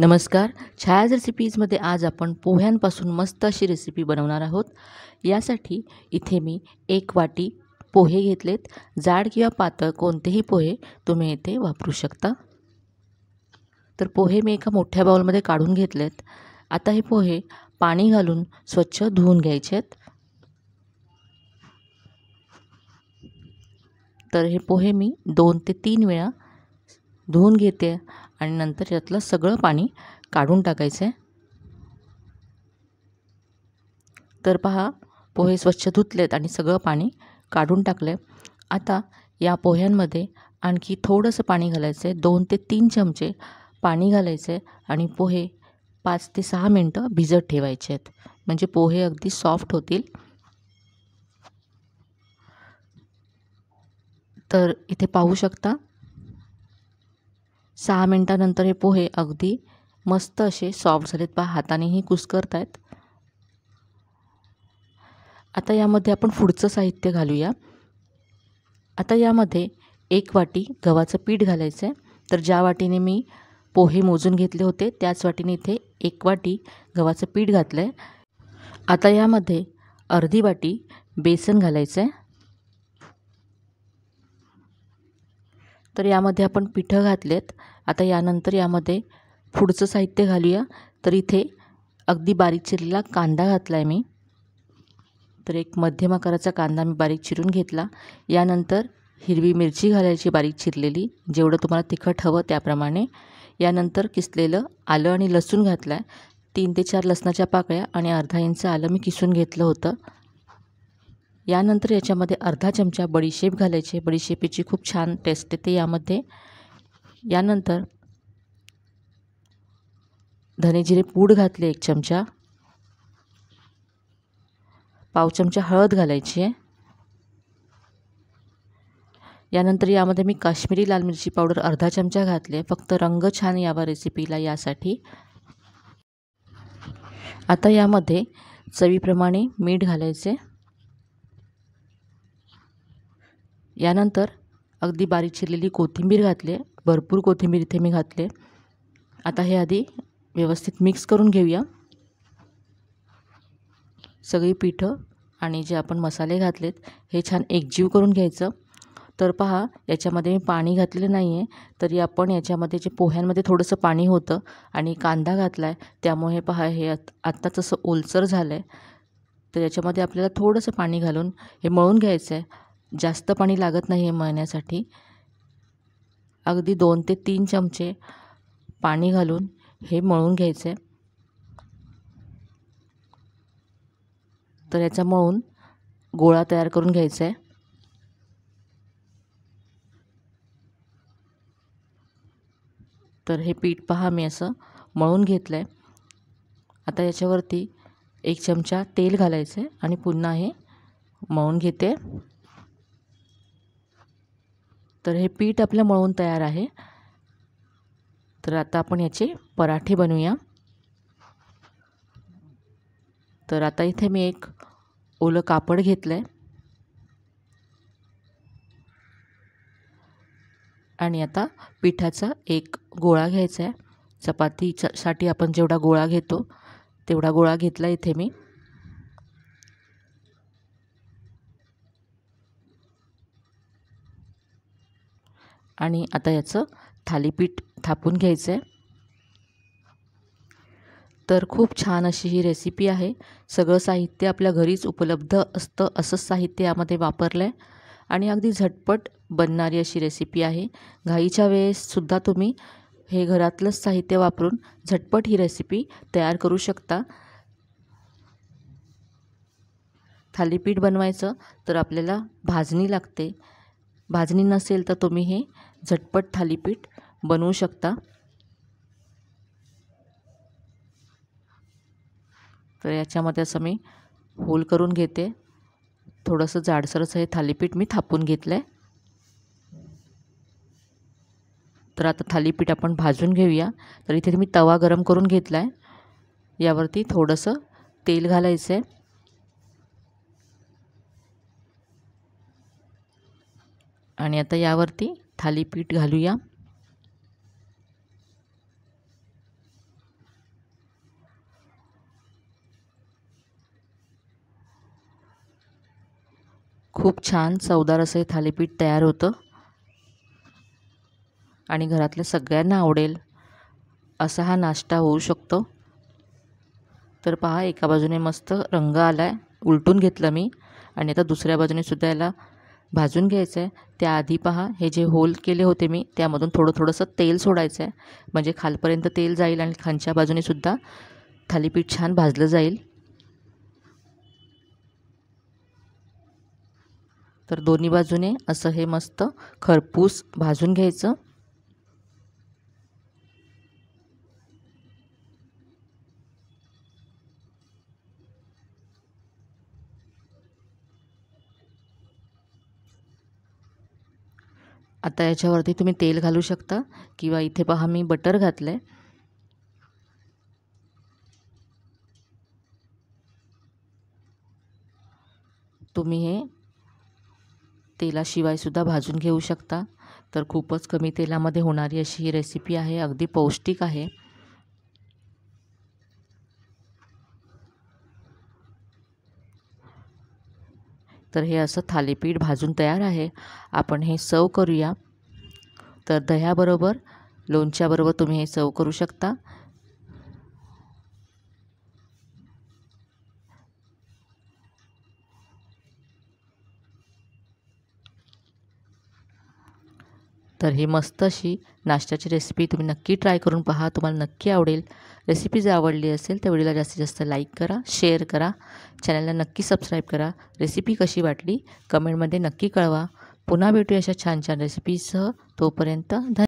नमस्कार छायाज रेसिपीजमध्ये आज आपण पोह्यांपासून मस्त अशी रेसिपी बनवणार आहोत यासाठी इथे मी एक वाटी पोहे घेतलेत जाड किंवा पातळ कोणतेही पोहे तुम्ही इथे वापरू शकता तर पोहे मी एका मोठ्या बाउलमध्ये काढून घेतलेत आता हे पोहे पाणी घालून स्वच्छ धुवून घ्यायचे आहेत तर हे पोहे मी दोन ते तीन वेळा धुवून घेते आणि नंतर यातलं सगळं पाणी काढून टाकायचं आहे तर पहा पोहे स्वच्छ धुतलेत आणि सगळं पाणी काढून टाकले आता या पोह्यांमध्ये आणखी थोडंसं पाणी घालायचं आहे दोन ते तीन चमचे पाणी घालायचं आहे आणि पोहे पाच ते सहा मिनटं भिजत ठेवायचे आहेत म्हणजे पोहे अगदी सॉफ्ट होतील तर इथे पाहू शकता सहा मिनटानंतर हे पोहे अगदी मस्त असे सॉफ्ट झालेत पहा हातानेही कुसकरत आता यामध्ये आपण पुढचं साहित्य घालूया आता यामध्ये एक वाटी गव्हाचं पीठ घालायचं आहे तर ज्या वाटीने मी पोहे मोजून घेतले होते त्याच वाटीने इथे एक वाटी गव्हाचं पीठ घातलं आहे आता यामध्ये अर्धी वाटी बेसन घालायचं आहे तर यामध्ये आपण पिठं घातलेत आता यानंतर यामध्ये पुढचं साहित्य घालूया तर इथे अगदी बारीक चिरलेला कांदा घातला आहे मी तर एक मध्यम आकाराचा कांदा मी बारीक चिरून घेतला यानंतर हिरवी मिरची घालायची बारीक चिरलेली जेवढं तुम्हाला तिखट हवं त्याप्रमाणे यानंतर किसलेलं आलं आणि लसूण घातलं आहे तीन ते चार लसणाच्या पाकळ्या आणि अर्धा इंच आलं मी किसून घेतलं होतं यानंतर याच्यामध्ये अर्धा चमचा बडीशेप घालायचे बडीशेपीची खूप छान टेस्ट येते यामध्ये यानंतर धनेजिरे पूड घातले एक चमचा पाव चमचा हळद घालायची आहे यानंतर यामध्ये मी काश्मीरी लाल मिरची पावडर अर्धा चमचा घातले फक्त रंग छान यावा रेसिपीला यासाठी आता यामध्ये चवीप्रमाणे मीठ घालायचे यानंतर अगदी बारीक चिरलेली कोथिंबीर घातली भरपूर कोथिंबीर इथे मी घातले आता हे आधी व्यवस्थित मिक्स करून घेऊया सगळी पिठं आणि जे आपण मसाले घातलेत हे छान एकजीव करून घ्यायचं तर पहा याच्यामध्ये मी पाणी घातलेलं नाही आहे तरी आपण याच्यामध्ये जे पोह्यांमध्ये थोडंसं पाणी होतं आणि कांदा घातला आहे त्यामुळे पहा हे आत्ता तसं ओलसर झालं आहे तर याच्यामध्ये आपल्याला थोडंसं पाणी घालून हे मळून घ्यायचं आहे जास्त पाणी लागत नाही आहे मळण्यासाठी अगदी दोन ते तीन चमचे पाणी घालून हे मळून घ्यायचं तर याचा मळून गोळा तयार करून घ्यायचा आहे तर हे पीठ पहा मी असं मळून घेतलं आहे आता याच्यावरती एक चमचा तेल घालायचं आहे आणि पुन्हा हे मळून घेते तर हे पीठ आपलं मळून तयार आहे तर आता आपण याचे पराठे बनवूया तर आता इथे मी एक ओलं कापड घेतलं आणि आता पिठाचा एक गोळा घ्यायचा आहे चपातीसाठी आपण जेवढा गोळा घेतो तेवढा गोळा घेतला इथे मी आणि आता याचं थालीपीठ थापून घ्यायचं आहे तर खूप छान अशी ही रेसिपी आहे सगळं साहित्य आपल्या घरीच उपलब्ध असतं असंच साहित्य यामध्ये वापरलं आहे आणि अगदी झटपट बनणारी अशी रेसिपी आहे घाईच्या वेळेससुद्धा तुम्ही हे घरातलंच साहित्य वापरून झटपट ही रेसिपी तयार करू शकता थालीपीठ बनवायचं तर आपल्याला भाजणी लागते भाजणी नसेल तर तुम्ही हे झटपट थालीपीठ बनवू शकता तर याच्यामध्ये असं मी होल करून घेते थोडंसं जाडसरचं हे थालीपीठ मी थापून घेतलं आहे तर आता थालीपीठ आपण भाजून घेऊया तर इथे मी तवा गरम करून घेतला आहे यावरती थोडंसं तेल घालायचं आहे आणि आता यावरती थालीपीठ घालूया खूप छान चवदार असं हे थालीपीठ तयार होतं आणि घरातल्या सगळ्यांना आवडेल असा हा नाश्ता होऊ शकतो तर पहा एका बाजूने मस्त रंग आला आहे उलटून घेतलं मी आणि आता दुसऱ्या बाजूने सुद्धा याला भाजून घ्यायचं आहे त्याआधी पहा हे जे होल केले होते मी त्यामधून थोडं थोडंसं तेल सोडायचं आहे म्हणजे खालपर्यंत तेल जाईल आणि खालच्या बाजूनेसुद्धा थालीपीठ छान भाजलं जाईल तर दोन्ही बाजूने असं हे मस्त खरपूस भाजून घ्यायचं आता याच्यावरती तुम्ही तेल घालू शकता किंवा इथे पहा मी बटर घातलं आहे तुम्ही हे तेलाशिवायसुद्धा भाजून घेऊ शकता तर खूपच कमी तेलामध्ये होणारी अशी ही रेसिपी आहे अगदी पौष्टिक आहे तर हे असं थालीपीठ भाजून तयार आहे आपण हे सव करूया तर दह्याबरोबर लोणच्याबरोबर तुम्ही हे सव करू शकता तर ही मस्त अशी नाश्त्याची रेसिपी तुम्ही नक्की ट्राय करून पहा तुम्हाला नक्की आवडेल रेसिपी जर आवडली असेल तर व्हिडिओला जास्तीत जास्त लाईक करा शेअर करा चॅनलला नक्की सबस्क्राईब करा रेसिपी कशी वाटली कमेंटमध्ये नक्की कळवा पुन्हा भेटू अशा छान छान रेसिपीसह तोपर्यंत धन्य